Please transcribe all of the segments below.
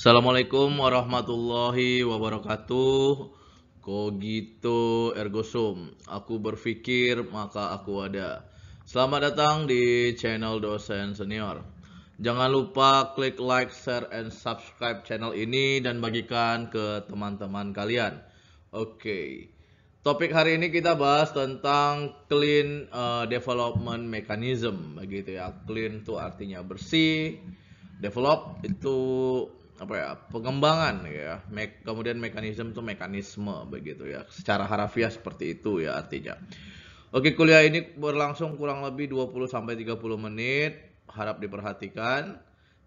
Assalamualaikum warahmatullahi wabarakatuh. Kogito ergo sum. Aku berpikir maka aku ada. Selamat datang di channel dosen senior. Jangan lupa klik like, share, and subscribe channel ini dan bagikan ke teman-teman kalian. Oke. Okay. Topik hari ini kita bahas tentang clean uh, development mechanism begitu ya. Clean itu artinya bersih. Develop itu apa ya pengembangan ya Me kemudian mekanisme itu mekanisme begitu ya secara harafiah seperti itu ya artinya oke kuliah ini berlangsung kurang lebih 20 sampai 30 menit harap diperhatikan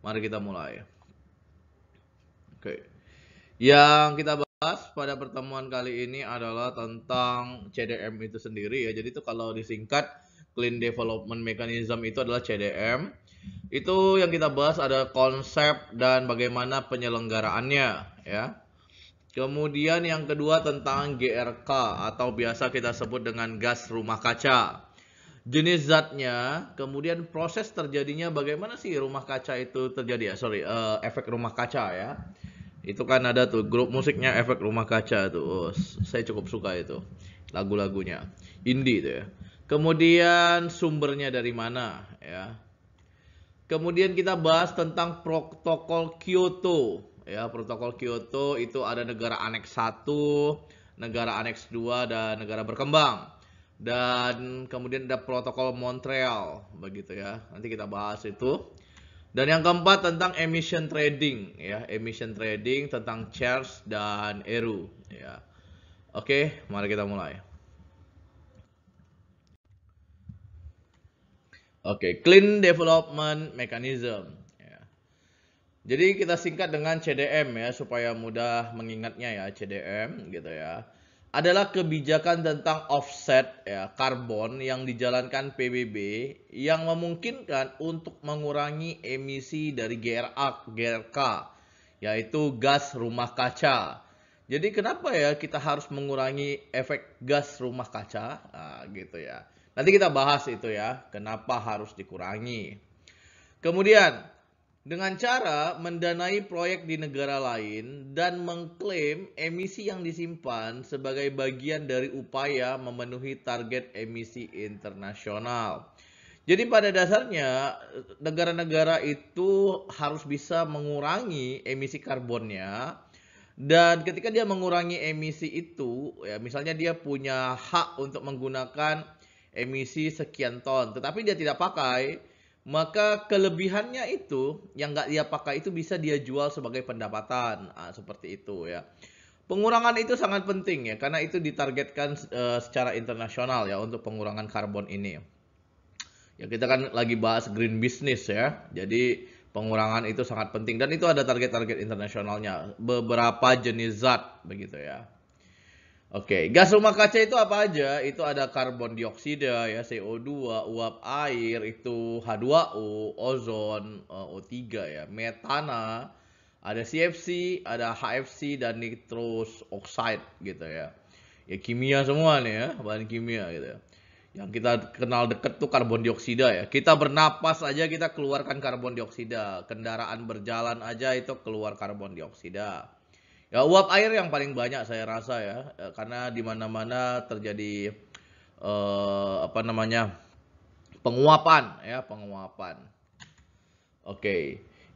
mari kita mulai oke yang kita bahas pada pertemuan kali ini adalah tentang CDM itu sendiri ya jadi itu kalau disingkat Clean Development Mechanism itu adalah CDM itu yang kita bahas ada konsep dan bagaimana penyelenggaraannya ya. Kemudian yang kedua tentang GRK atau biasa kita sebut dengan gas rumah kaca. Jenis zatnya, kemudian proses terjadinya bagaimana sih rumah kaca itu terjadi ya? Sorry, uh, efek rumah kaca ya. Itu kan ada tuh grup musiknya efek rumah kaca tuh. Oh, saya cukup suka itu lagu-lagunya. Indie tuh. ya. Kemudian sumbernya dari mana ya? Kemudian kita bahas tentang protokol Kyoto. Ya, protokol Kyoto itu ada negara aneks 1, negara aneks 2 dan negara berkembang. Dan kemudian ada protokol Montreal begitu ya. Nanti kita bahas itu. Dan yang keempat tentang emission trading ya, emission trading tentang shares dan ERU ya. Oke, mari kita mulai. Oke, okay, Clean Development Mechanism. Ya. Jadi kita singkat dengan CDM ya supaya mudah mengingatnya ya CDM gitu ya. Adalah kebijakan tentang offset ya karbon yang dijalankan PBB yang memungkinkan untuk mengurangi emisi dari GRA GRK yaitu gas rumah kaca. Jadi kenapa ya kita harus mengurangi efek gas rumah kaca? Nah, gitu ya. Nanti kita bahas itu ya, kenapa harus dikurangi. Kemudian, dengan cara mendanai proyek di negara lain dan mengklaim emisi yang disimpan sebagai bagian dari upaya memenuhi target emisi internasional. Jadi pada dasarnya negara-negara itu harus bisa mengurangi emisi karbonnya dan ketika dia mengurangi emisi itu ya misalnya dia punya hak untuk menggunakan emisi sekian ton, tetapi dia tidak pakai, maka kelebihannya itu yang nggak dia pakai itu bisa dia jual sebagai pendapatan, nah, seperti itu ya. Pengurangan itu sangat penting ya, karena itu ditargetkan uh, secara internasional ya untuk pengurangan karbon ini. Ya kita kan lagi bahas green business ya, jadi pengurangan itu sangat penting dan itu ada target-target internasionalnya beberapa jenis zat begitu ya. Oke, okay. gas rumah kaca itu apa aja? Itu ada karbon dioksida ya, CO2, uap air, itu H2O, ozon, eh, O3 ya, metana, ada CFC, ada HFC dan nitrous oxide gitu ya. Ya kimia semua nih ya, bahan kimia gitu ya. Yang kita kenal deket tuh karbon dioksida ya. Kita bernapas aja kita keluarkan karbon dioksida, kendaraan berjalan aja itu keluar karbon dioksida. Ya uap air yang paling banyak saya rasa ya, eh, karena di mana-mana terjadi eh, apa namanya penguapan ya penguapan. Oke, okay.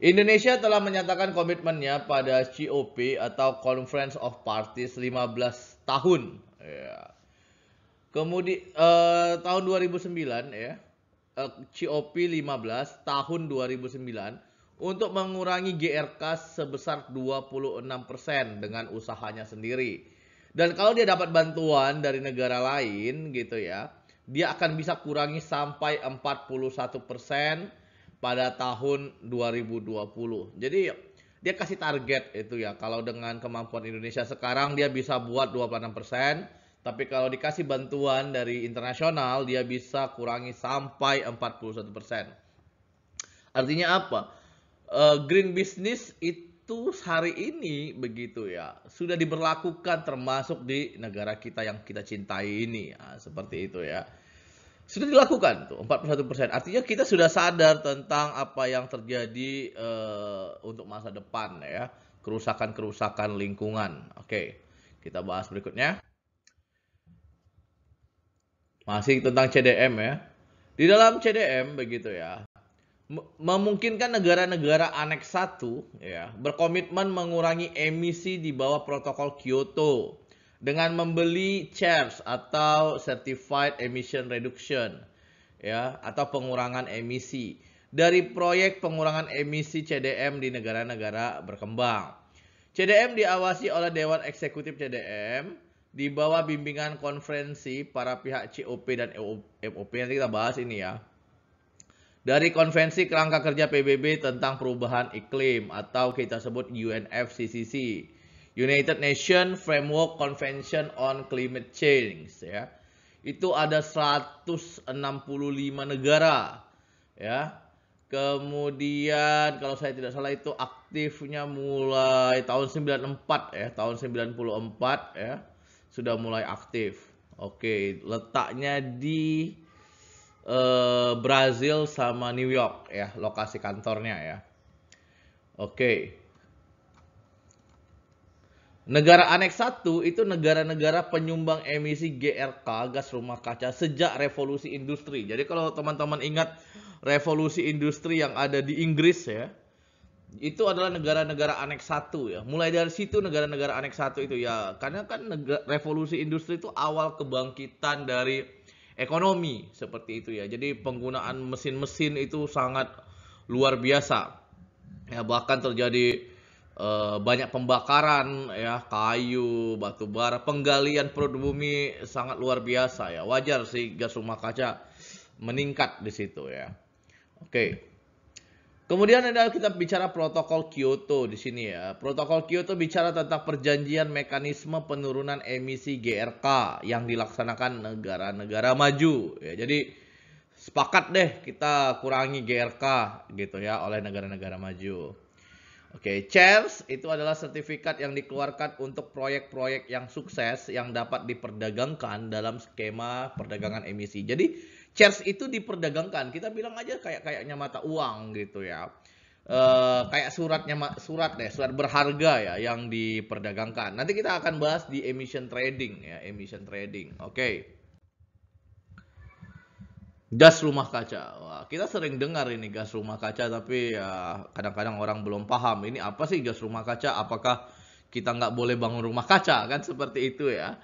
Indonesia telah menyatakan komitmennya pada COP atau Conference of Parties 15 tahun. Ya. Kemudian uh, eh, tahun 2009 ya, uh, COP 15 tahun 2009 untuk mengurangi GRK sebesar 26% dengan usahanya sendiri. Dan kalau dia dapat bantuan dari negara lain gitu ya, dia akan bisa kurangi sampai 41% pada tahun 2020. Jadi dia kasih target itu ya. Kalau dengan kemampuan Indonesia sekarang dia bisa buat 26%, tapi kalau dikasih bantuan dari internasional dia bisa kurangi sampai 41%. Artinya apa? Eh, green business itu hari ini begitu ya sudah diberlakukan termasuk di negara kita yang kita cintai ini ya, seperti itu ya sudah dilakukan tuh 41 persen artinya kita sudah sadar tentang apa yang terjadi uh, untuk masa depan ya kerusakan kerusakan lingkungan oke kita bahas berikutnya masih tentang CDM ya di dalam CDM begitu ya memungkinkan negara-negara aneks satu ya, berkomitmen mengurangi emisi di bawah protokol Kyoto dengan membeli CERS atau Certified Emission Reduction ya atau pengurangan emisi dari proyek pengurangan emisi CDM di negara-negara berkembang. CDM diawasi oleh Dewan Eksekutif CDM di bawah bimbingan konferensi para pihak COP dan FOP e yang kita bahas ini ya dari Konvensi Kerangka Kerja PBB tentang Perubahan Iklim atau kita sebut UNFCCC, United Nations Framework Convention on Climate Change ya. Itu ada 165 negara ya. Kemudian kalau saya tidak salah itu aktifnya mulai tahun 94 ya, tahun 94 ya sudah mulai aktif. Oke, letaknya di Eh, Brazil sama New York ya lokasi kantornya ya. Oke. Negara aneks Satu itu negara-negara penyumbang emisi GRK gas rumah kaca sejak revolusi industri. Jadi kalau teman-teman ingat revolusi industri yang ada di Inggris ya, itu adalah negara-negara aneks Satu ya. Mulai dari situ negara-negara aneks Satu itu ya, karena kan revolusi industri itu awal kebangkitan dari ekonomi seperti itu ya. Jadi penggunaan mesin-mesin itu sangat luar biasa. Ya bahkan terjadi e, banyak pembakaran ya kayu, batu bara, penggalian perut bumi sangat luar biasa ya. Wajar sih gas rumah kaca meningkat di situ ya. Oke. Okay. Kemudian ada kita bicara protokol Kyoto di sini ya. Protokol Kyoto bicara tentang perjanjian mekanisme penurunan emisi GRK yang dilaksanakan negara-negara maju. Ya, jadi sepakat deh kita kurangi GRK gitu ya oleh negara-negara maju. Oke, okay, CERS itu adalah sertifikat yang dikeluarkan untuk proyek-proyek yang sukses yang dapat diperdagangkan dalam skema perdagangan emisi. Jadi shares itu diperdagangkan. Kita bilang aja kayak kayaknya mata uang gitu ya. Uh, kayak suratnya surat deh, surat berharga ya yang diperdagangkan. Nanti kita akan bahas di emission trading ya, emission trading. Oke. Okay. Gas rumah kaca. Wah, kita sering dengar ini gas rumah kaca tapi ya kadang-kadang orang belum paham ini apa sih gas rumah kaca? Apakah kita nggak boleh bangun rumah kaca kan seperti itu ya?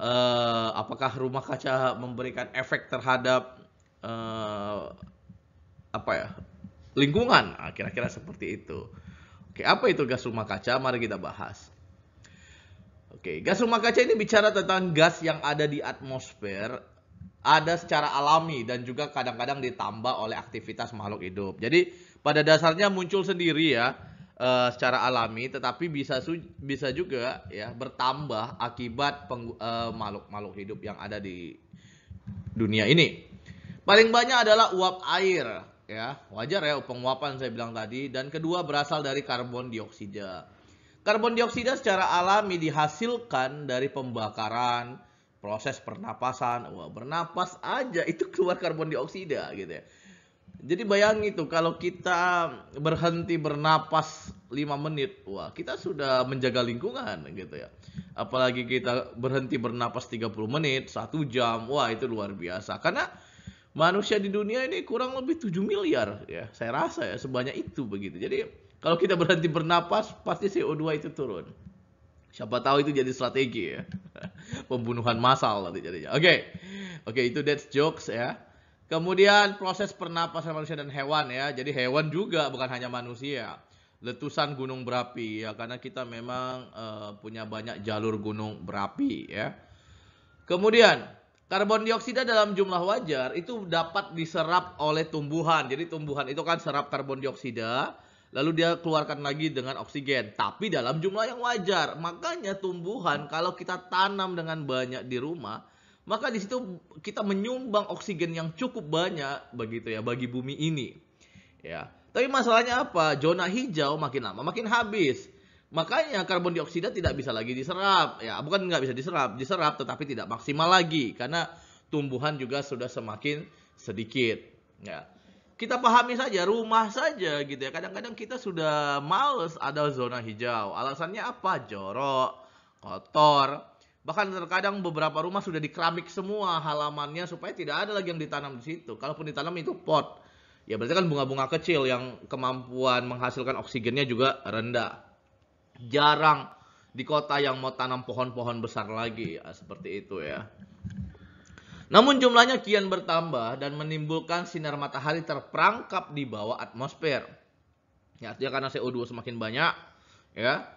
uh, apakah rumah kaca memberikan efek terhadap uh, apa ya lingkungan nah, kira-kira nah, seperti itu oke apa itu gas rumah kaca mari kita bahas oke gas rumah kaca ini bicara tentang gas yang ada di atmosfer ada secara alami dan juga kadang-kadang ditambah oleh aktivitas makhluk hidup jadi pada dasarnya muncul sendiri ya uh, secara alami tetapi bisa bisa juga ya bertambah akibat makhluk-makhluk eh, uh, hidup yang ada di dunia ini. Paling banyak adalah uap air ya. Wajar ya penguapan saya bilang tadi dan kedua berasal dari karbon dioksida. Karbon dioksida secara alami dihasilkan dari pembakaran, proses pernapasan. Wah, bernapas aja itu keluar karbon dioksida gitu ya. Jadi bayang itu kalau kita berhenti bernapas 5 menit, wah kita sudah menjaga lingkungan gitu ya. Apalagi kita berhenti bernapas 30 menit, 1 jam, wah itu luar biasa. Karena manusia di dunia ini kurang lebih 7 miliar ya. Saya rasa ya sebanyak itu begitu. Jadi kalau kita berhenti bernapas pasti CO2 itu turun. Siapa tahu itu jadi strategi ya. Pembunuhan massal nanti jadinya. Oke. Okay. Oke, okay, itu that's jokes ya. Kemudian proses pernapasan manusia dan hewan ya. Jadi hewan juga bukan hanya manusia. Letusan gunung berapi ya karena kita memang uh, punya banyak jalur gunung berapi ya. Kemudian karbon dioksida dalam jumlah wajar itu dapat diserap oleh tumbuhan. Jadi tumbuhan itu kan serap karbon dioksida lalu dia keluarkan lagi dengan oksigen tapi dalam jumlah yang wajar. Makanya tumbuhan kalau kita tanam dengan banyak di rumah maka di situ kita menyumbang oksigen yang cukup banyak begitu ya bagi bumi ini. Ya. Tapi masalahnya apa? Zona hijau makin lama makin habis. Makanya karbon dioksida tidak bisa lagi diserap. Ya, bukan nggak bisa diserap, diserap tetapi tidak maksimal lagi karena tumbuhan juga sudah semakin sedikit. Ya. Kita pahami saja rumah saja gitu ya. Kadang-kadang kita sudah males ada zona hijau. Alasannya apa? Jorok, kotor, Bahkan terkadang beberapa rumah sudah dikeramik semua halamannya supaya tidak ada lagi yang ditanam di situ. Kalaupun ditanam itu pot. Ya berarti kan bunga-bunga kecil yang kemampuan menghasilkan oksigennya juga rendah. Jarang di kota yang mau tanam pohon-pohon besar lagi ya, seperti itu ya. Namun jumlahnya kian bertambah dan menimbulkan sinar matahari terperangkap di bawah atmosfer. Ya, artinya karena CO2 semakin banyak, ya,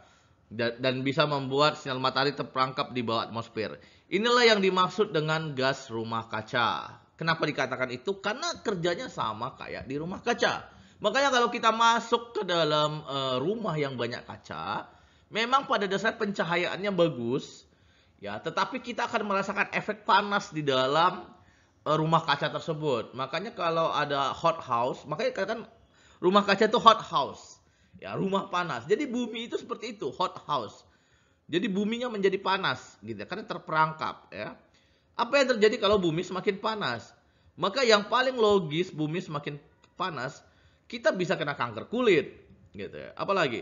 dan bisa membuat sinar matahari terperangkap di bawah atmosfer. Inilah yang dimaksud dengan gas rumah kaca. Kenapa dikatakan itu? Karena kerjanya sama kayak di rumah kaca. Makanya kalau kita masuk ke dalam eh, rumah yang banyak kaca, memang pada dasar pencahayaannya bagus, ya. Tetapi kita akan merasakan efek panas di dalam eh, rumah kaca tersebut. Makanya kalau ada hot house, makanya kan rumah kaca itu hot house Ya, rumah panas. Jadi bumi itu seperti itu, hot house. Jadi buminya menjadi panas gitu ya. karena terperangkap ya. Apa yang terjadi kalau bumi semakin panas? Maka yang paling logis bumi semakin panas, kita bisa kena kanker kulit gitu ya. Apalagi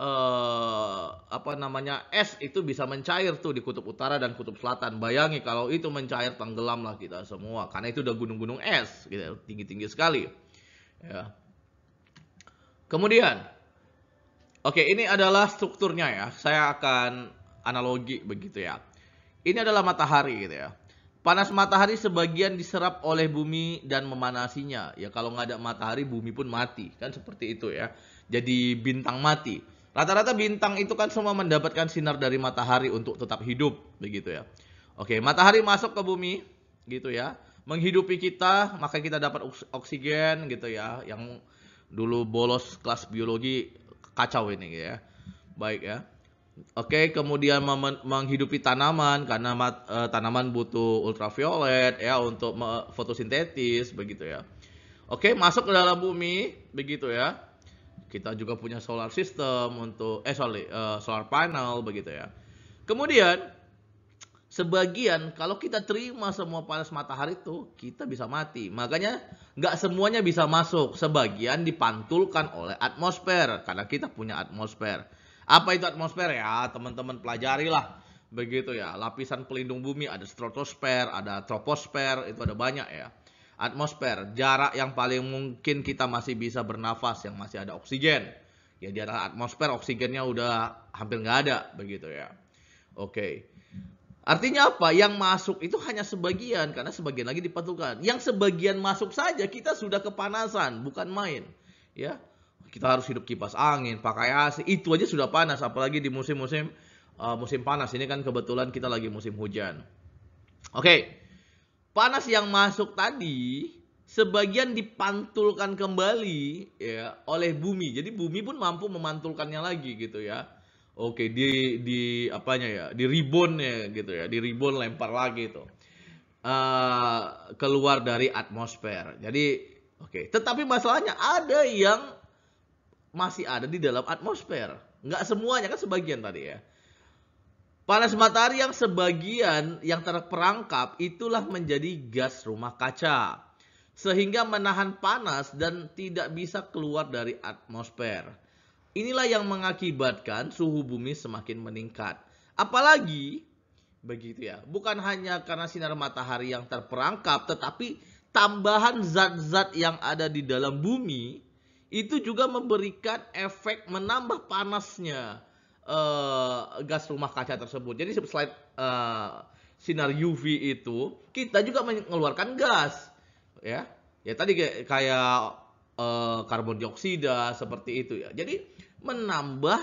eh apa namanya? es itu bisa mencair tuh di kutub utara dan kutub selatan. Bayangi kalau itu mencair tenggelamlah kita semua karena itu udah gunung-gunung es gitu, ya. tinggi-tinggi sekali. Ya. Kemudian Oke, ini adalah strukturnya ya. Saya akan analogi begitu ya. Ini adalah matahari gitu ya. Panas matahari sebagian diserap oleh bumi dan memanasinya. Ya kalau nggak ada matahari bumi pun mati. Kan seperti itu ya. Jadi bintang mati. Rata-rata bintang itu kan semua mendapatkan sinar dari matahari untuk tetap hidup, begitu ya. Oke, matahari masuk ke bumi, gitu ya. Menghidupi kita, maka kita dapat oksigen, gitu ya. Yang dulu bolos kelas biologi kacau ini ya. Baik ya. Oke, kemudian menghidupi tanaman karena uh, tanaman butuh ultraviolet ya untuk fotosintesis begitu ya. Oke, masuk ke dalam bumi begitu ya. Kita juga punya solar system untuk eh sorry, uh, solar panel begitu ya. Kemudian sebagian kalau kita terima semua panas matahari itu kita bisa mati. Makanya nggak semuanya bisa masuk. Sebagian dipantulkan oleh atmosfer karena kita punya atmosfer. Apa itu atmosfer ya teman-teman pelajari lah. begitu ya. Lapisan pelindung bumi ada stratosfer, ada troposfer itu ada banyak ya. Atmosfer jarak yang paling mungkin kita masih bisa bernafas yang masih ada oksigen. Ya di atas atmosfer oksigennya udah hampir nggak ada begitu ya. Oke. Okay. Artinya apa? Yang masuk itu hanya sebagian karena sebagian lagi dipatukan. Yang sebagian masuk saja kita sudah kepanasan, bukan main. Ya. Kita harus hidup kipas angin, pakai AC, itu aja sudah panas apalagi di musim-musim uh, musim panas ini kan kebetulan kita lagi musim hujan. Oke. Okay. Panas yang masuk tadi sebagian dipantulkan kembali ya oleh bumi. Jadi bumi pun mampu memantulkannya lagi gitu ya. Oke, di di apanya ya? Di ya gitu ya. Di rebound lempar lagi itu. Uh, eh, keluar dari atmosfer. Jadi oke, okay. tetapi masalahnya ada yang masih ada di dalam atmosfer. Nggak semuanya kan sebagian tadi ya. Panas matahari yang sebagian yang terperangkap itulah menjadi gas rumah kaca. Sehingga menahan panas dan tidak bisa keluar dari atmosfer. Inilah yang mengakibatkan suhu bumi semakin meningkat. Apalagi begitu ya, bukan hanya karena sinar matahari yang terperangkap, tetapi tambahan zat-zat yang ada di dalam bumi itu juga memberikan efek menambah panasnya uh, gas rumah kaca tersebut. Jadi selain uh, sinar UV itu, kita juga mengeluarkan gas, ya. Ya tadi kayak, kayak uh, karbon dioksida seperti itu ya. Jadi menambah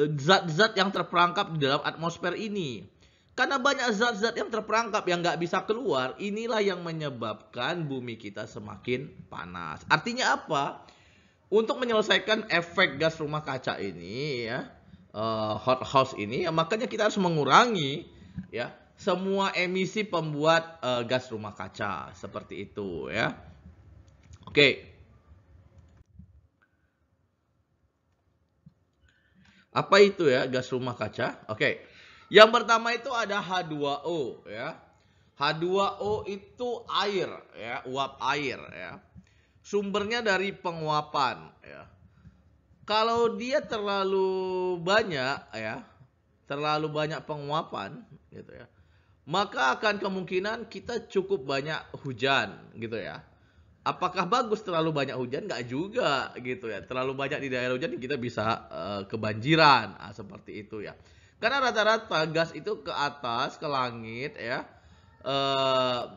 eh, zat-zat yang terperangkap di dalam atmosfer ini. Karena banyak zat-zat yang terperangkap yang nggak bisa keluar, inilah yang menyebabkan bumi kita semakin panas. Artinya apa? Untuk menyelesaikan efek gas rumah kaca ini, ya, uh, hot house ini, ya, makanya kita harus mengurangi, ya, semua emisi pembuat uh, gas rumah kaca seperti itu, ya. Oke. Okay. Apa itu ya gas rumah kaca? Oke. Okay. Yang pertama itu ada H2O ya. H2O itu air ya, uap air ya. Sumbernya dari penguapan ya. Kalau dia terlalu banyak ya, terlalu banyak penguapan gitu ya. Maka akan kemungkinan kita cukup banyak hujan gitu ya apakah bagus terlalu banyak hujan? Nggak juga gitu ya. Terlalu banyak di daerah hujan kita bisa uh, kebanjiran nah, seperti itu ya. Karena rata-rata gas itu ke atas, ke langit ya, uh,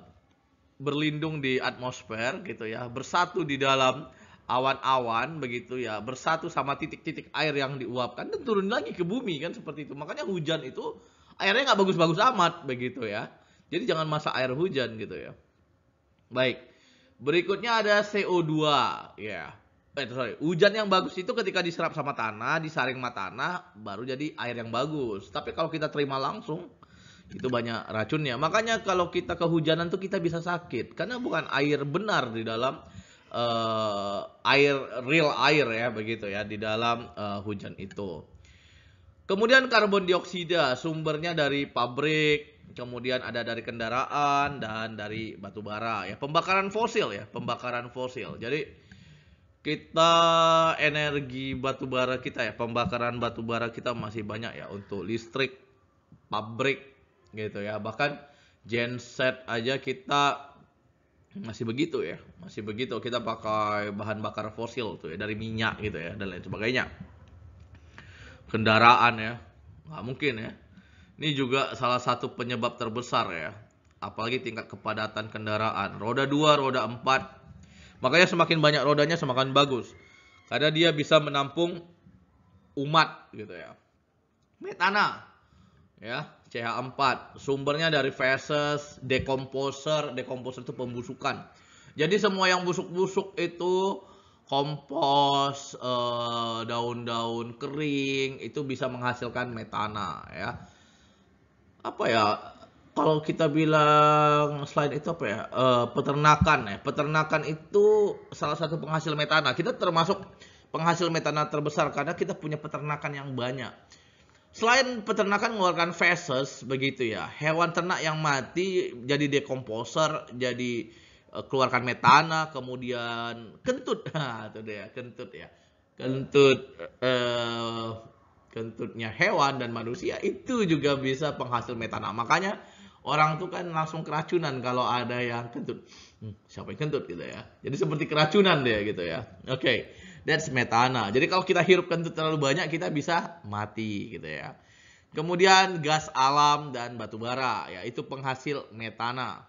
berlindung di atmosfer gitu ya, bersatu di dalam awan-awan begitu ya, bersatu sama titik-titik air yang diuapkan dan turun lagi ke bumi kan seperti itu. Makanya hujan itu airnya nggak bagus-bagus amat begitu ya. Jadi jangan masa air hujan gitu ya. Baik. Berikutnya ada CO2, ya. Yeah. Eh, sorry, hujan yang bagus itu ketika diserap sama tanah, disaring sama tanah, baru jadi air yang bagus. Tapi kalau kita terima langsung, itu banyak racunnya. Makanya kalau kita kehujanan tuh kita bisa sakit, karena bukan air benar di dalam uh, air real air ya begitu ya di dalam uh, hujan itu. Kemudian karbon dioksida sumbernya dari pabrik, kemudian ada dari kendaraan dan dari batu bara ya pembakaran fosil ya pembakaran fosil jadi kita energi batu bara kita ya pembakaran batu bara kita masih banyak ya untuk listrik pabrik gitu ya bahkan genset aja kita masih begitu ya masih begitu kita pakai bahan bakar fosil tuh ya dari minyak gitu ya dan lain sebagainya kendaraan ya nggak mungkin ya ini juga salah satu penyebab terbesar ya. Apalagi tingkat kepadatan kendaraan. Roda 2, roda 4. Makanya semakin banyak rodanya semakin bagus. Karena dia bisa menampung umat gitu ya. Metana ya, CH4. Sumbernya dari feses, dekomposer, dekomposer itu pembusukan. Jadi semua yang busuk-busuk itu kompos, eh, daun-daun kering itu bisa menghasilkan metana ya apa ya kalau kita bilang selain itu apa ya uh, peternakan ya peternakan itu salah satu penghasil metana kita termasuk penghasil metana terbesar karena kita punya peternakan yang banyak selain peternakan mengeluarkan feses begitu ya hewan ternak yang mati jadi dekomposer jadi uh, keluarkan metana kemudian kentut itu dia kentut ya kentut uh, kentutnya hewan dan manusia itu juga bisa penghasil metana. Makanya orang tuh kan langsung keracunan kalau ada yang kentut. Hmm, siapa yang kentut gitu ya. Jadi seperti keracunan deh gitu ya. Oke, okay. that's metana. Jadi kalau kita hirup kentut terlalu banyak kita bisa mati gitu ya. Kemudian gas alam dan batu bara yaitu penghasil metana.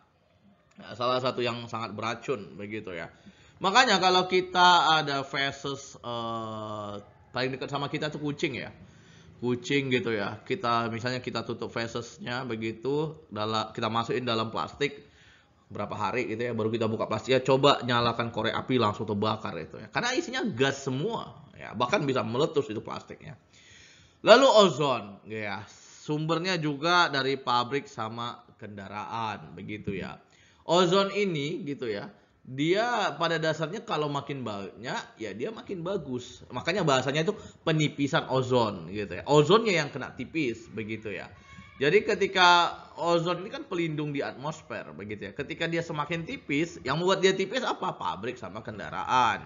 Nah, salah satu yang sangat beracun begitu ya. Makanya kalau kita ada versus uh, eh, paling dekat sama kita tuh kucing ya kucing gitu ya kita misalnya kita tutup fesesnya begitu dalam kita masukin dalam plastik berapa hari gitu ya baru kita buka plastik ya coba nyalakan korek api langsung terbakar itu ya karena isinya gas semua ya bahkan bisa meletus itu plastiknya lalu ozon ya sumbernya juga dari pabrik sama kendaraan begitu ya ozon ini gitu ya dia pada dasarnya kalau makin banyak ya dia makin bagus makanya bahasanya itu penipisan ozon gitu ya ozonnya yang kena tipis begitu ya jadi ketika ozon ini kan pelindung di atmosfer begitu ya ketika dia semakin tipis yang membuat dia tipis apa pabrik sama kendaraan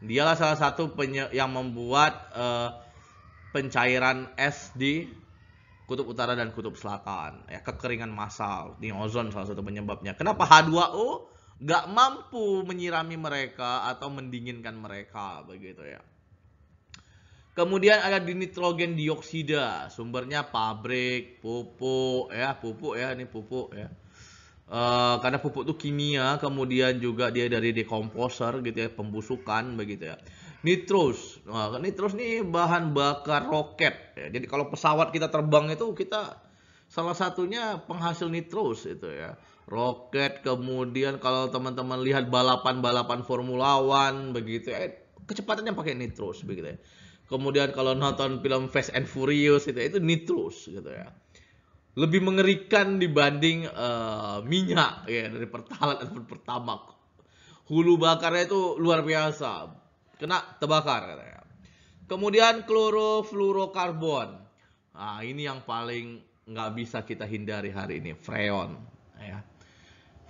dialah salah satu yang membuat uh, pencairan es di kutub utara dan kutub selatan ya kekeringan massal di ozon salah satu penyebabnya kenapa H2O nggak mampu menyirami mereka atau mendinginkan mereka begitu ya. Kemudian ada di nitrogen dioksida, sumbernya pabrik, pupuk ya, pupuk ya ini pupuk ya. E, karena pupuk itu kimia, kemudian juga dia dari dekomposer gitu ya, pembusukan begitu ya. Nitrous, nah, nitrous ini bahan bakar roket. Ya. Jadi kalau pesawat kita terbang itu kita salah satunya penghasil nitrous itu ya roket kemudian kalau teman-teman lihat balapan-balapan Formula One begitu eh kecepatannya pakai nitrous begitu ya. Kemudian kalau nonton film Fast and Furious itu itu nitrous gitu ya. Lebih mengerikan dibanding uh, minyak ya dari pertalite pertama. Hulu bakarnya itu luar biasa. Kena terbakar katanya. Kemudian klorofluorokarbon. Nah, ini yang paling nggak bisa kita hindari hari ini, freon ya.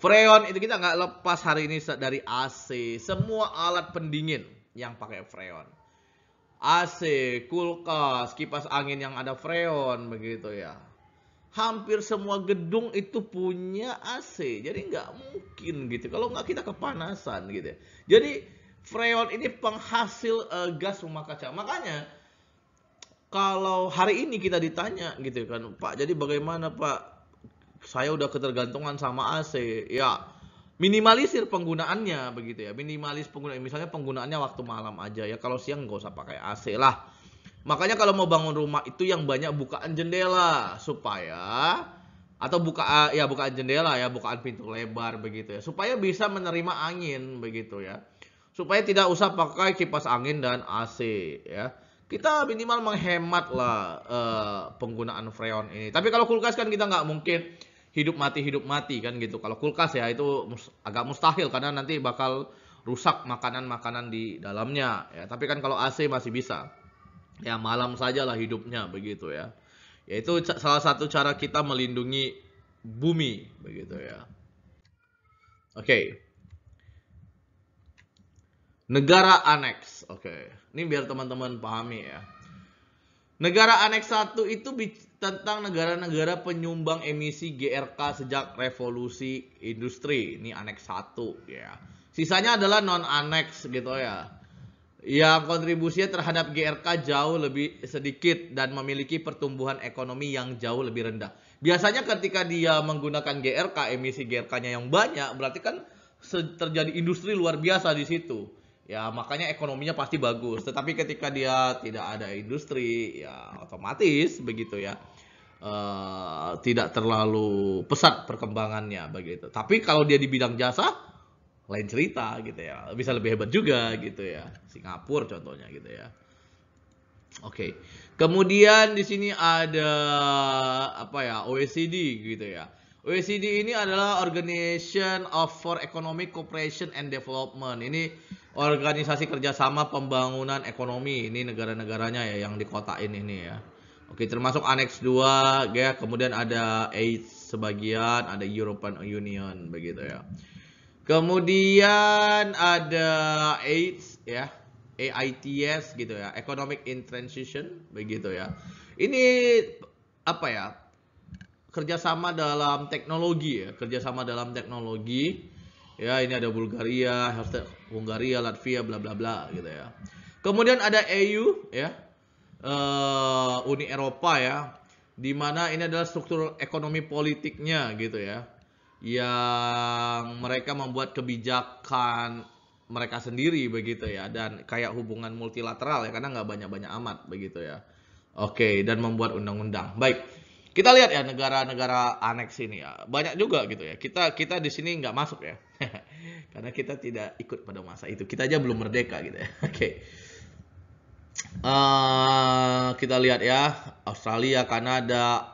Freon itu kita nggak lepas hari ini dari AC. Semua alat pendingin yang pakai freon. AC, kulkas, kipas angin yang ada freon begitu ya. Hampir semua gedung itu punya AC. Jadi nggak mungkin gitu. Kalau nggak kita kepanasan gitu ya. Jadi freon ini penghasil uh, gas rumah kaca. Makanya kalau hari ini kita ditanya gitu kan, Pak, jadi bagaimana Pak saya udah ketergantungan sama AC ya minimalisir penggunaannya begitu ya minimalis penggunaan misalnya penggunaannya waktu malam aja ya kalau siang nggak usah pakai AC lah makanya kalau mau bangun rumah itu yang banyak bukaan jendela supaya atau buka ya bukaan jendela ya bukaan pintu lebar begitu ya supaya bisa menerima angin begitu ya supaya tidak usah pakai kipas angin dan AC ya kita minimal menghemat lah uh, penggunaan freon ini. Tapi kalau kulkas kan kita nggak mungkin hidup mati hidup mati kan gitu. Kalau kulkas ya itu agak mustahil karena nanti bakal rusak makanan-makanan di dalamnya ya. Tapi kan kalau AC masih bisa. Ya malam saja lah hidupnya begitu ya. Yaitu salah satu cara kita melindungi bumi begitu ya. Oke. Okay. Negara aneks. Oke. Okay. Ini biar teman-teman pahami ya. Negara aneks satu itu tentang negara-negara penyumbang emisi GRK sejak revolusi industri. Ini aneks 1 ya. Sisanya adalah non aneks gitu ya. Yang kontribusinya terhadap GRK jauh lebih sedikit dan memiliki pertumbuhan ekonomi yang jauh lebih rendah. Biasanya ketika dia menggunakan GRK, emisi GRK-nya yang banyak, berarti kan terjadi industri luar biasa di situ. Ya, makanya ekonominya pasti bagus. Tetapi ketika dia tidak ada industri, ya otomatis begitu ya uh, tidak terlalu pesat perkembangannya begitu. Tapi kalau dia di bidang jasa lain cerita gitu ya. Bisa lebih hebat juga gitu ya. Singapura contohnya gitu ya. Oke. Okay. Kemudian di sini ada apa ya? OECD gitu ya. OECD ini adalah Organization of for Economic Cooperation and Development. Ini organisasi kerjasama pembangunan ekonomi. Ini negara-negaranya ya yang di kota ini ya. Oke, termasuk Annex 2 ya, kemudian ada AIDS sebagian, ada European Union begitu ya. Kemudian ada AIDS ya, AITS gitu ya, Economic in Transition begitu ya. Ini apa ya? Kerjasama dalam teknologi ya, kerjasama dalam teknologi. Ya, ini ada Bulgaria, Hungaria, Latvia, bla bla bla gitu ya. Kemudian ada EU ya, uh, Uni Eropa ya, di mana ini adalah struktur ekonomi politiknya gitu ya, yang mereka membuat kebijakan mereka sendiri begitu ya, dan kayak hubungan multilateral ya, karena nggak banyak-banyak amat begitu ya. Oke, dan membuat undang-undang. Baik, kita lihat ya negara-negara aneks ini ya banyak juga gitu ya kita kita di sini nggak masuk ya karena kita tidak ikut pada masa itu kita aja belum merdeka gitu ya oke okay uh, kita lihat ya Australia, Kanada,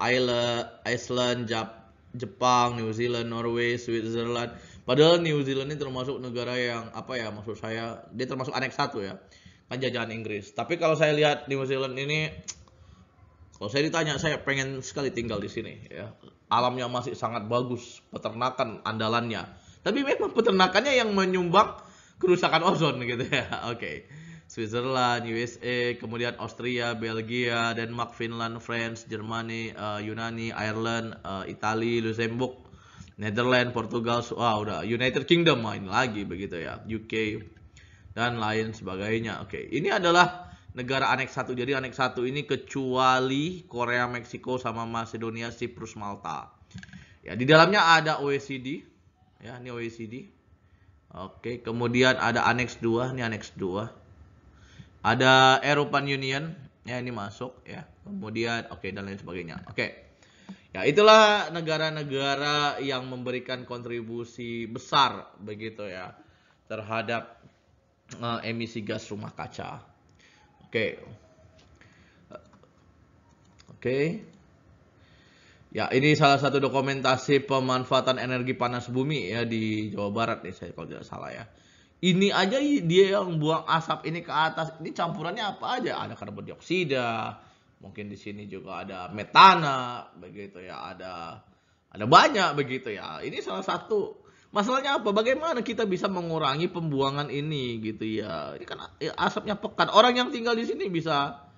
Iceland, Jap Jepang, New Zealand, Norway, Switzerland. Padahal New Zealand ini termasuk negara yang apa ya maksud saya dia termasuk anek satu ya kan jajahan Inggris. Tapi kalau saya lihat New Zealand ini kalau saya ditanya saya pengen sekali tinggal di sini ya. Alamnya masih sangat bagus, peternakan andalannya. Tapi memang peternakannya yang menyumbang kerusakan ozon gitu ya. Oke. Okay. Switzerland, USA, kemudian Austria, Belgia, Denmark, Finland, France, Germany, uh, Yunani, Ireland, uh, Italia, Luxembourg, Netherlands, Portugal, wah udah United Kingdom main ah, lagi begitu ya, UK dan lain sebagainya. Oke, ini adalah negara aneks satu. Jadi aneks satu ini kecuali Korea, Meksiko sama Macedonia, Siprus, Malta. Ya, di dalamnya ada OECD. Ya, ini OECD. Oke, kemudian ada aneks 2, ini aneks 2. Ada European Union, ya ini masuk ya. Kemudian oke okay, dan lain sebagainya. Oke. Okay. Ya, itulah negara-negara yang memberikan kontribusi besar begitu ya terhadap uh, emisi gas rumah kaca. Oke. Okay. Oke. Okay. Ya, ini salah satu dokumentasi pemanfaatan energi panas bumi ya di Jawa Barat nih ya, saya kalau tidak salah ya ini aja dia yang buang asap ini ke atas ini campurannya apa aja ada karbon dioksida mungkin di sini juga ada metana begitu ya ada ada banyak begitu ya ini salah satu masalahnya apa bagaimana kita bisa mengurangi pembuangan ini gitu ya ini kan ya, asapnya pekat orang yang tinggal di sini bisa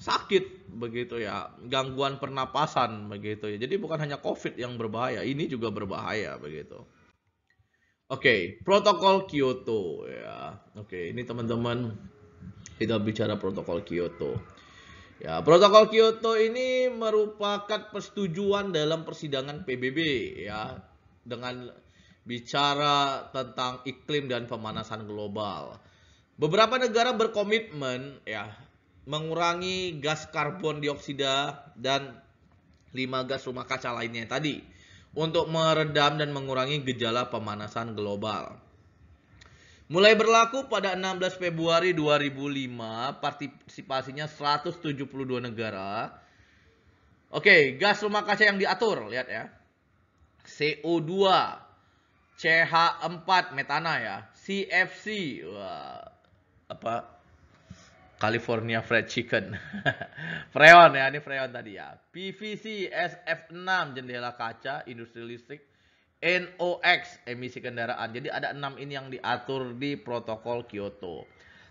sakit begitu ya gangguan pernapasan begitu ya jadi bukan hanya covid yang berbahaya ini juga berbahaya begitu Oke, okay, protokol Kyoto ya. Oke, okay, ini teman-teman kita bicara protokol Kyoto. Ya, protokol Kyoto ini merupakan persetujuan dalam persidangan PBB ya dengan bicara tentang iklim dan pemanasan global. Beberapa negara berkomitmen ya mengurangi gas karbon dioksida dan 5 gas rumah kaca lainnya tadi untuk meredam dan mengurangi gejala pemanasan global. Mulai berlaku pada 16 Februari 2005, partisipasinya 172 negara. Oke, gas rumah kaca yang diatur, lihat ya. CO2, CH4 metana ya, CFC, wah, apa California Fried Chicken. freon ya, ini freon tadi ya. PVC SF6 jendela kaca industri listrik NOx emisi kendaraan. Jadi ada 6 ini yang diatur di protokol Kyoto.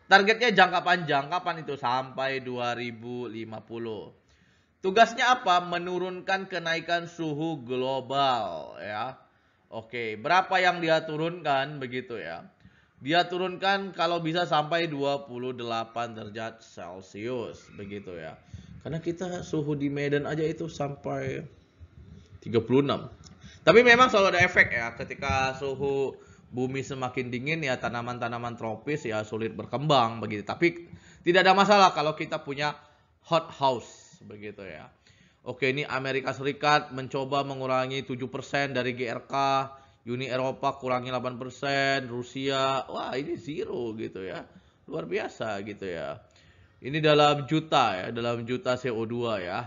Targetnya jangka panjang kapan itu sampai 2050. Tugasnya apa? Menurunkan kenaikan suhu global ya. Oke, berapa yang dia turunkan begitu ya? dia turunkan kalau bisa sampai 28 derajat Celcius begitu ya. Karena kita suhu di Medan aja itu sampai 36. Tapi memang selalu ada efek ya ketika suhu bumi semakin dingin ya tanaman-tanaman tropis ya sulit berkembang begitu. Tapi tidak ada masalah kalau kita punya hot house begitu ya. Oke, ini Amerika Serikat mencoba mengurangi 7% dari GRK Uni Eropa kurangi 8%, Rusia, wah ini zero gitu ya. Luar biasa gitu ya. Ini dalam juta ya, dalam juta CO2 ya.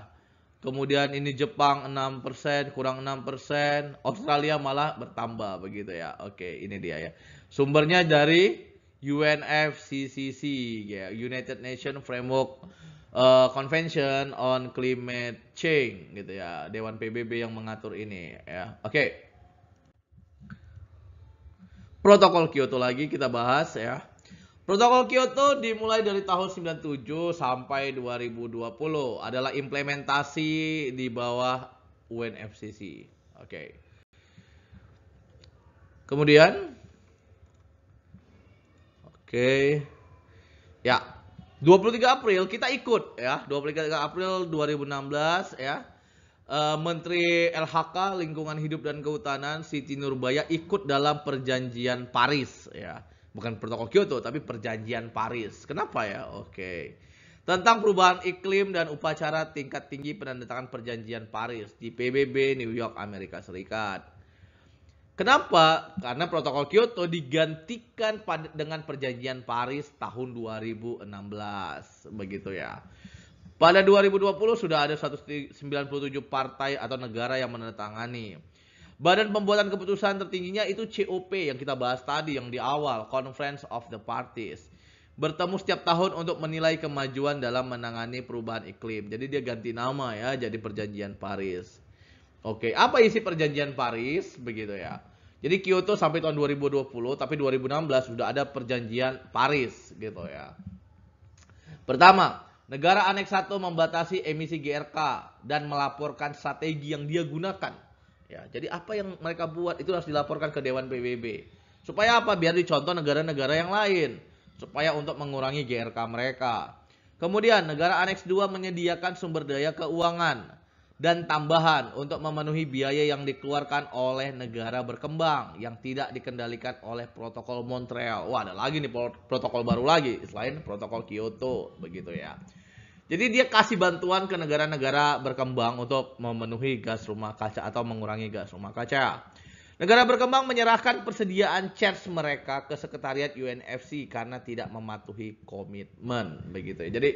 Kemudian ini Jepang 6%, kurang 6%, Australia malah bertambah begitu ya. Oke, ini dia ya. Sumbernya dari UNFCCC ya, United Nations Framework uh, Convention on Climate Change gitu ya, Dewan PBB yang mengatur ini ya. Oke protokol Kyoto lagi kita bahas ya. Protokol Kyoto dimulai dari tahun 97 sampai 2020 adalah implementasi di bawah UNFCCC. Oke. Okay. Kemudian Oke. Okay. Ya. 23 April kita ikut ya, 23 April 2016 ya uh, Menteri LHK Lingkungan Hidup dan Kehutanan Siti Nurbaya ikut dalam perjanjian Paris ya. Bukan protokol Kyoto tapi perjanjian Paris. Kenapa ya? Oke. Okay. Tentang perubahan iklim dan upacara tingkat tinggi penandatangan perjanjian Paris di PBB New York Amerika Serikat. Kenapa? Karena protokol Kyoto digantikan dengan perjanjian Paris tahun 2016 begitu ya. Pada 2020 sudah ada 197 partai atau negara yang menandatangani. Badan pembuatan keputusan tertingginya itu COP yang kita bahas tadi yang di awal, Conference of the Parties. Bertemu setiap tahun untuk menilai kemajuan dalam menangani perubahan iklim. Jadi dia ganti nama ya jadi Perjanjian Paris. Oke, apa isi Perjanjian Paris begitu ya? Jadi Kyoto sampai tahun 2020, tapi 2016 sudah ada perjanjian Paris gitu ya. Pertama, Negara aneks satu membatasi emisi GRK dan melaporkan strategi yang dia gunakan. Ya, jadi apa yang mereka buat itu harus dilaporkan ke Dewan PBB. Supaya apa? Biar dicontoh negara-negara yang lain. Supaya untuk mengurangi GRK mereka. Kemudian negara aneks 2 menyediakan sumber daya keuangan dan tambahan untuk memenuhi biaya yang dikeluarkan oleh negara berkembang yang tidak dikendalikan oleh protokol Montreal. Wah, ada lagi nih protokol baru lagi selain protokol Kyoto begitu ya. Jadi dia kasih bantuan ke negara-negara berkembang untuk memenuhi gas rumah kaca atau mengurangi gas rumah kaca. Negara berkembang menyerahkan persediaan charge mereka ke sekretariat UNFC karena tidak mematuhi komitmen begitu. Jadi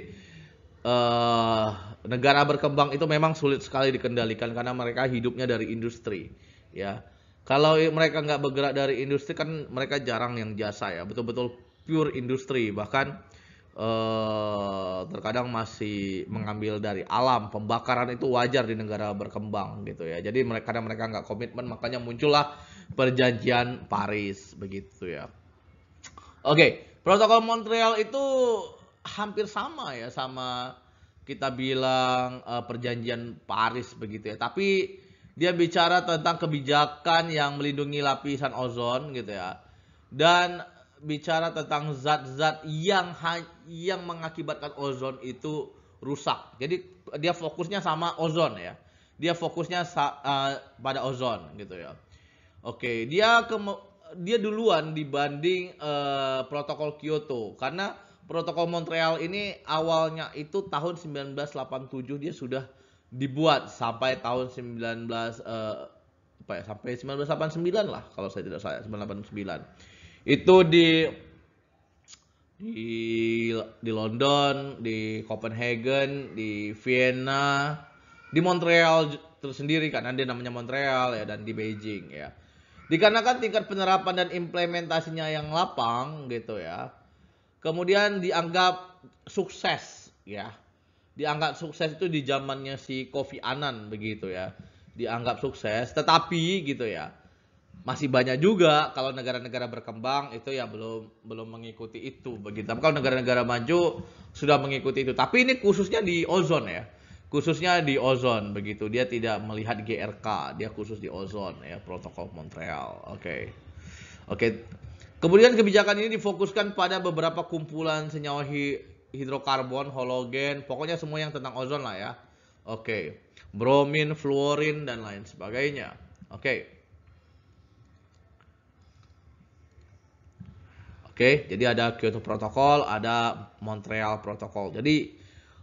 eh, negara berkembang itu memang sulit sekali dikendalikan karena mereka hidupnya dari industri, ya. Kalau mereka nggak bergerak dari industri kan mereka jarang yang jasa ya, betul-betul pure industri bahkan Eh, terkadang masih mengambil dari alam pembakaran itu wajar di negara berkembang gitu ya jadi mereka karena mereka nggak komitmen makanya muncullah perjanjian Paris begitu ya oke protokol Montreal itu hampir sama ya sama kita bilang eh, perjanjian Paris begitu ya tapi dia bicara tentang kebijakan yang melindungi lapisan ozon gitu ya dan bicara tentang zat-zat yang yang mengakibatkan ozon itu rusak. Jadi dia fokusnya sama ozon ya. Dia fokusnya uh, pada ozon gitu ya. Oke, dia ke dia duluan dibanding uh, protokol Kyoto karena protokol Montreal ini awalnya itu tahun 1987 dia sudah dibuat sampai tahun 19 uh, eh, apa ya sampai 1989 lah kalau saya tidak salah 1989 itu di di di London, di Copenhagen, di Vienna, di Montreal tersendiri karena dia namanya Montreal ya dan di Beijing ya. Dikarenakan tingkat penerapan dan implementasinya yang lapang gitu ya. Kemudian dianggap sukses ya. Dianggap sukses itu di zamannya si Kofi Annan begitu ya. Dianggap sukses tetapi gitu ya masih banyak juga kalau negara-negara berkembang itu ya belum belum mengikuti itu begitu. Tapi kalau negara-negara maju sudah mengikuti itu. Tapi ini khususnya di ozon ya. Khususnya di ozon begitu. Dia tidak melihat GRK, dia khusus di ozon ya, protokol Montreal. Oke. Okay. Oke. Okay. Kemudian kebijakan ini difokuskan pada beberapa kumpulan senyawa hidrokarbon, halogen, pokoknya semua yang tentang ozon lah ya. Oke. Okay. Bromin, fluorin dan lain sebagainya. Oke. Okay. Oke, jadi ada Kyoto Protocol, ada Montreal Protocol. Jadi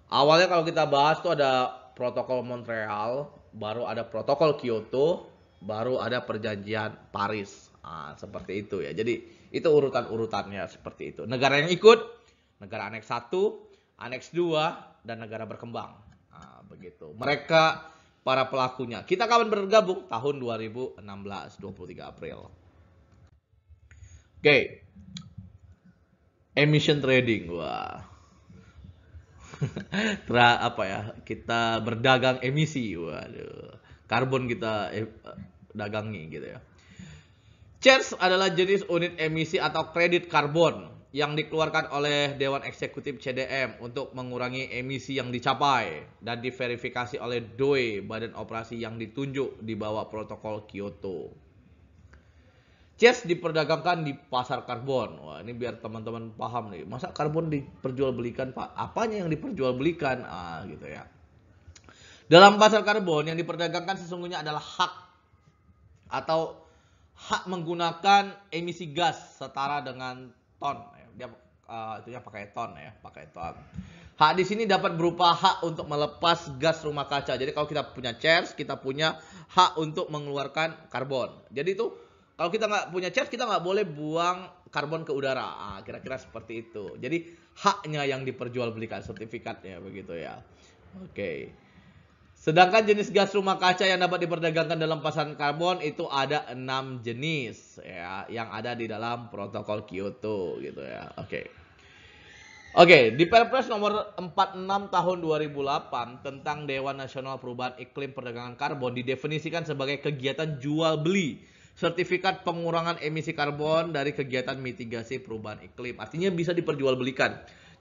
awalnya kalau kita bahas tuh ada protokol Montreal, baru ada protokol Kyoto, baru ada perjanjian Paris. Nah, seperti itu ya. Jadi itu urutan-urutannya seperti itu. Negara yang ikut, negara aneks 1, aneks 2, dan negara berkembang. Nah, begitu. Mereka para pelakunya. Kita kapan bergabung? Tahun 2016, 23 April. Oke, okay emission trading wah Tra, apa ya kita berdagang emisi waduh karbon kita eh, dagangi gitu ya Shares adalah jenis unit emisi atau kredit karbon yang dikeluarkan oleh Dewan Eksekutif CDM untuk mengurangi emisi yang dicapai dan diverifikasi oleh DOE, badan operasi yang ditunjuk di bawah protokol Kyoto. Ces diperdagangkan di pasar karbon. Wah, ini biar teman-teman paham nih. Masa karbon diperjualbelikan, Pak? Apanya yang diperjualbelikan? Ah, gitu ya. Dalam pasar karbon yang diperdagangkan sesungguhnya adalah hak atau hak menggunakan emisi gas setara dengan ton. Ya, dia uh, pakai ton ya, pakai ton. Hak di sini dapat berupa hak untuk melepas gas rumah kaca. Jadi kalau kita punya chairs, kita punya hak untuk mengeluarkan karbon. Jadi itu kalau kita nggak punya charge kita nggak boleh buang karbon ke udara. Ah, kira-kira seperti itu. Jadi haknya yang diperjualbelikan sertifikatnya begitu ya. Oke. Sedangkan jenis gas rumah kaca yang dapat diperdagangkan dalam pasaran karbon itu ada enam jenis ya yang ada di dalam protokol Kyoto gitu ya. Oke. Oke, okay, di Perpres nomor 46 tahun 2008 tentang Dewan Nasional Perubahan Iklim Perdagangan Karbon didefinisikan sebagai kegiatan jual beli sertifikat pengurangan emisi karbon dari kegiatan mitigasi perubahan iklim. Artinya bisa diperjualbelikan.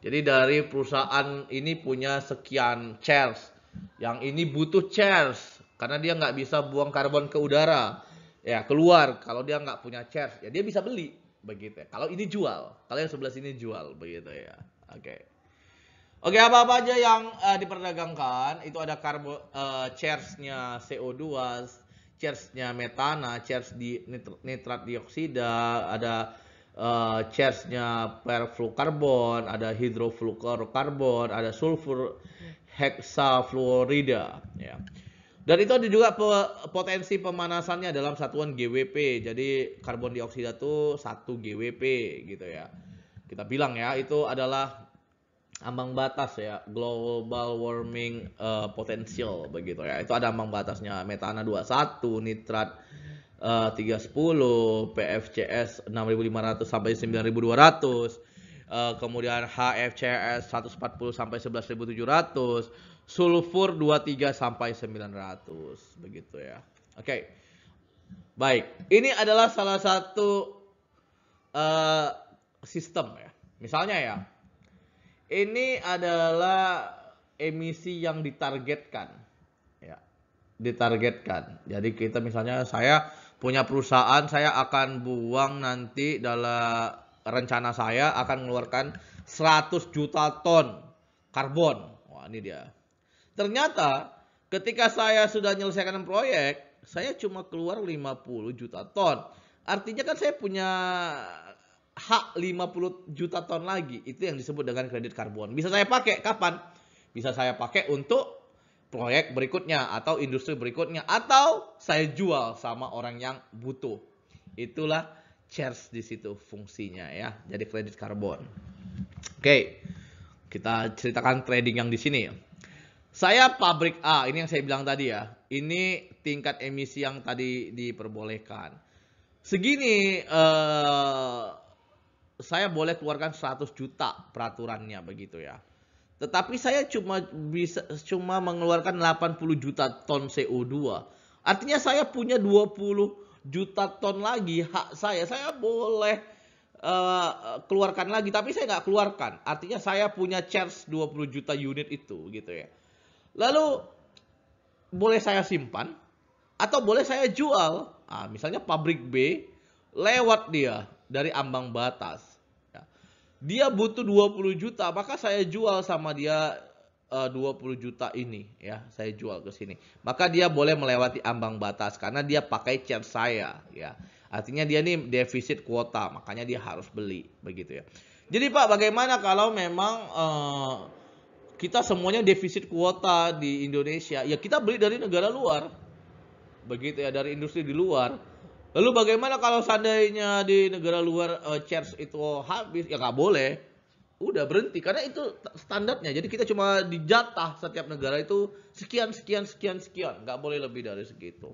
Jadi dari perusahaan ini punya sekian shares. Yang ini butuh shares karena dia nggak bisa buang karbon ke udara. Ya, keluar kalau dia nggak punya shares. Ya dia bisa beli begitu ya. Kalau ini jual, kalau yang sebelah sini jual begitu ya. Oke. Okay. Oke, apa-apa aja yang uh, diperdagangkan itu ada karbo uh, nya CO2, charge-nya metana, charge di nitrat dioksida, ada uh, eh, charge-nya perfluorokarbon, ada hidrofluorokarbon, ada sulfur hexafluorida ya. Dan itu ada juga pe potensi pemanasannya dalam satuan GWP. Jadi karbon dioksida tuh satu GWP gitu ya. Kita bilang ya, itu adalah ambang batas ya global warming uh, eh, potensial begitu ya. Itu ada ambang batasnya metana 21, nitrat uh, 310, PFCS 6500 sampai 9200. Uh, eh, kemudian HFCS 140 sampai 11700, sulfur 23 sampai 900 begitu ya. Oke. Okay. Baik, ini adalah salah satu uh, sistem ya. Misalnya ya, ini adalah emisi yang ditargetkan ya ditargetkan jadi kita misalnya saya punya perusahaan saya akan buang nanti dalam rencana saya akan mengeluarkan 100 juta ton karbon wah ini dia ternyata ketika saya sudah menyelesaikan proyek saya cuma keluar 50 juta ton artinya kan saya punya hak 50 juta ton lagi itu yang disebut dengan kredit karbon. Bisa saya pakai kapan? Bisa saya pakai untuk proyek berikutnya atau industri berikutnya atau saya jual sama orang yang butuh. Itulah shares di situ fungsinya ya. Jadi kredit karbon. Oke. Kita ceritakan trading yang di sini. Saya pabrik A, ini yang saya bilang tadi ya. Ini tingkat emisi yang tadi diperbolehkan. Segini eh saya boleh keluarkan 100 juta peraturannya begitu ya. Tetapi saya cuma bisa cuma mengeluarkan 80 juta ton CO2. Artinya saya punya 20 juta ton lagi hak saya. Saya boleh uh, keluarkan lagi tapi saya nggak keluarkan. Artinya saya punya charge 20 juta unit itu gitu ya. Lalu boleh saya simpan atau boleh saya jual. Ah, misalnya pabrik B lewat dia dari ambang batas dia butuh 20 juta, maka saya jual sama dia eh, uh, 20 juta ini ya, saya jual ke sini. Maka dia boleh melewati ambang batas karena dia pakai chat saya ya. Artinya dia ini defisit kuota, makanya dia harus beli begitu ya. Jadi Pak, bagaimana kalau memang uh, kita semuanya defisit kuota di Indonesia? Ya kita beli dari negara luar. Begitu ya, dari industri di luar Lalu bagaimana kalau seandainya di negara luar uh, eh, charge itu habis? Ya nggak boleh. Udah berhenti karena itu standarnya. Jadi kita cuma dijatah setiap negara itu sekian sekian sekian sekian, nggak boleh lebih dari segitu.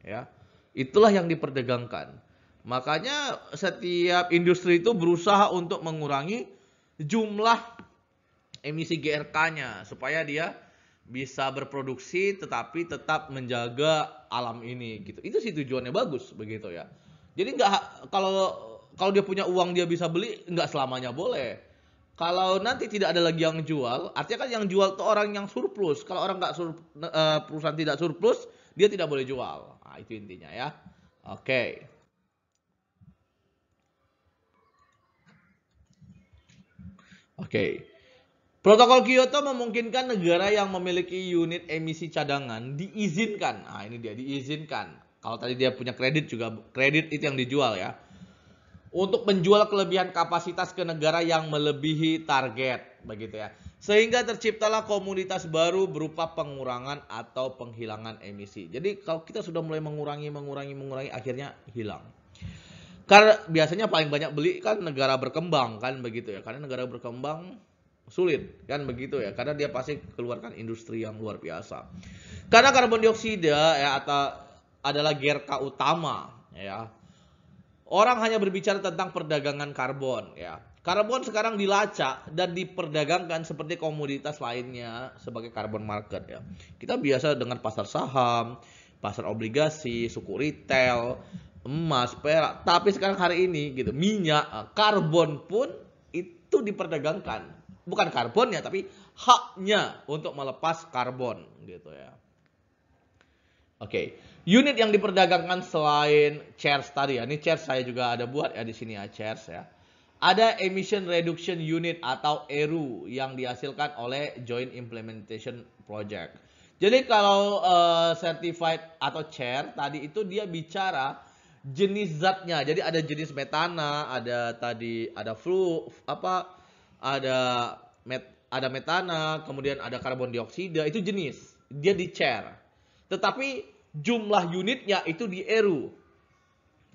Ya. Itulah yang diperdagangkan. Makanya setiap industri itu berusaha untuk mengurangi jumlah emisi GRK-nya supaya dia bisa berproduksi tetapi tetap menjaga alam ini gitu itu sih tujuannya bagus begitu ya jadi nggak kalau kalau dia punya uang dia bisa beli nggak selamanya boleh kalau nanti tidak ada lagi yang jual artinya kan yang jual tuh orang yang surplus kalau orang nggak sur, eh, perusahaan tidak surplus dia tidak boleh jual nah, itu intinya ya oke okay. Oke. Okay. Protokol Kyoto memungkinkan negara yang memiliki unit emisi cadangan diizinkan. Nah, ini dia diizinkan. Kalau tadi dia punya kredit juga kredit itu yang dijual ya. Untuk menjual kelebihan kapasitas ke negara yang melebihi target begitu ya. Sehingga terciptalah komunitas baru berupa pengurangan atau penghilangan emisi. Jadi kalau kita sudah mulai mengurangi mengurangi mengurangi akhirnya hilang. Karena biasanya paling banyak beli kan negara berkembang kan begitu ya. Karena negara berkembang sulit kan begitu ya karena dia pasti keluarkan industri yang luar biasa karena karbon dioksida ya atau adalah GRK utama ya orang hanya berbicara tentang perdagangan karbon ya Karbon sekarang dilacak dan diperdagangkan seperti komoditas lainnya sebagai karbon market ya. Kita biasa dengan pasar saham, pasar obligasi, suku retail, emas, perak. Tapi sekarang hari ini gitu, minyak, karbon pun itu diperdagangkan bukan karbon ya tapi haknya untuk melepas karbon gitu ya. Oke, okay. unit yang diperdagangkan selain chairs tadi ya. Ini chairs saya juga ada buat ya di sini ya chairs ya. Ada emission reduction unit atau ERU yang dihasilkan oleh joint implementation project. Jadi kalau uh, certified atau chair tadi itu dia bicara jenis zatnya. Jadi ada jenis metana, ada tadi ada flu apa ada met ada metana, kemudian ada karbon dioksida, itu jenis. Dia di chair. Tetapi jumlah unitnya itu di ERU.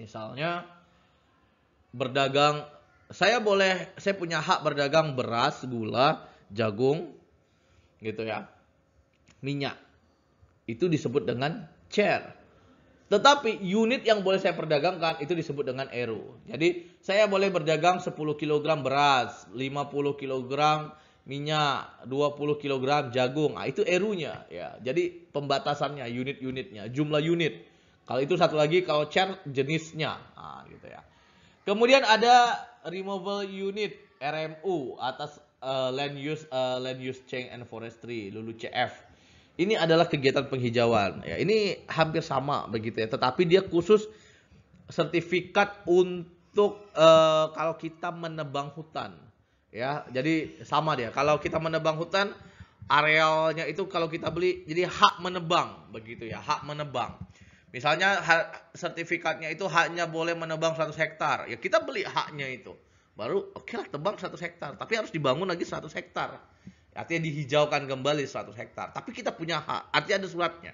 Misalnya berdagang saya boleh saya punya hak berdagang beras, gula, jagung gitu ya. Minyak. Itu disebut dengan chair. Tetapi unit yang boleh saya perdagangkan itu disebut dengan eru. Jadi saya boleh berdagang 10 kg beras, 50 kg minyak, 20 kg jagung. Nah, itu erunya ya. Jadi pembatasannya unit-unitnya, jumlah unit. Kalau itu satu lagi kalau chart jenisnya. Nah, gitu ya. Kemudian ada removal unit RMU atas uh, land use uh, land use change and forestry lulu CF ini adalah kegiatan penghijauan. Ya, ini hampir sama begitu ya, tetapi dia khusus sertifikat untuk uh, kalau kita menebang hutan. Ya, jadi sama dia. Kalau kita menebang hutan, arealnya itu kalau kita beli jadi hak menebang begitu ya, hak menebang. Misalnya sertifikatnya itu haknya boleh menebang 100 hektar. Ya kita beli haknya itu. Baru oke okay lah tebang 100 hektar, tapi harus dibangun lagi 100 hektar Artinya dihijaukan kembali 100 hektar. Tapi kita punya hak, artinya ada suratnya.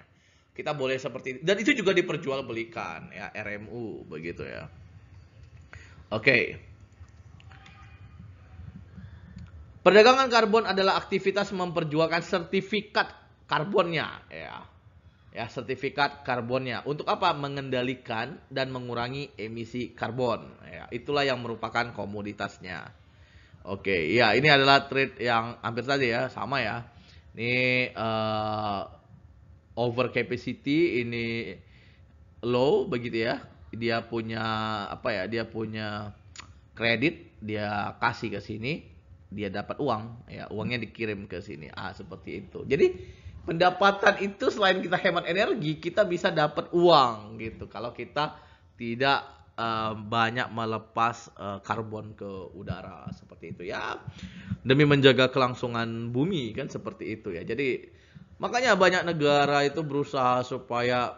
Kita boleh seperti itu. Dan itu juga diperjualbelikan ya RMU begitu ya. Oke. Okay. Perdagangan karbon adalah aktivitas memperjualkan sertifikat karbonnya ya. Ya, sertifikat karbonnya. Untuk apa? Mengendalikan dan mengurangi emisi karbon ya. Itulah yang merupakan komoditasnya. Oke, ya ini adalah trade yang hampir saja ya, sama ya. Ini uh, eh, over capacity, ini low begitu ya. Dia punya apa ya? Dia punya kredit, dia kasih ke sini, dia dapat uang, ya uangnya dikirim ke sini. Ah, seperti itu. Jadi pendapatan itu selain kita hemat energi, kita bisa dapat uang gitu. Kalau kita tidak Eh, banyak melepas uh, karbon ke udara seperti itu ya demi menjaga kelangsungan bumi kan seperti itu ya jadi makanya banyak negara itu berusaha supaya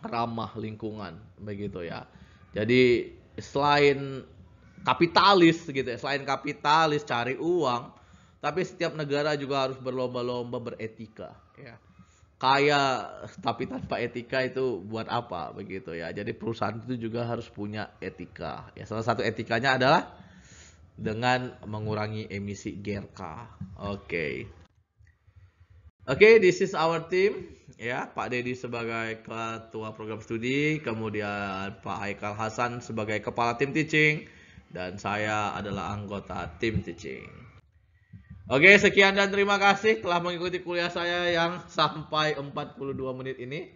ramah lingkungan begitu ya jadi selain kapitalis gitu ya selain kapitalis cari uang tapi setiap negara juga harus berlomba-lomba beretika ya kaya tapi tanpa etika itu buat apa begitu ya. Jadi perusahaan itu juga harus punya etika. Ya salah satu etikanya adalah dengan mengurangi emisi GRK. Oke. Okay. Oke, okay, this is our team. Ya, Pak Dedi sebagai ketua program studi, kemudian Pak Haikal Hasan sebagai kepala tim teaching, dan saya adalah anggota tim teaching. Oke, sekian dan terima kasih telah mengikuti kuliah saya yang sampai 42 menit ini.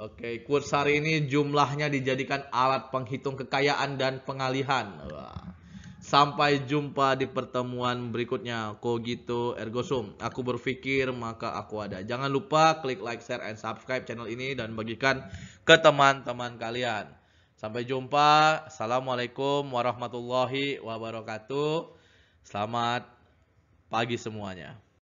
Oke, quotes hari ini jumlahnya dijadikan alat penghitung kekayaan dan pengalihan. Wah. Sampai jumpa di pertemuan berikutnya. Kogito ergo sum. Aku berpikir maka aku ada. Jangan lupa klik like, share, and subscribe channel ini dan bagikan ke teman-teman kalian. Sampai jumpa. Assalamualaikum warahmatullahi wabarakatuh. Selamat pagi semuanya.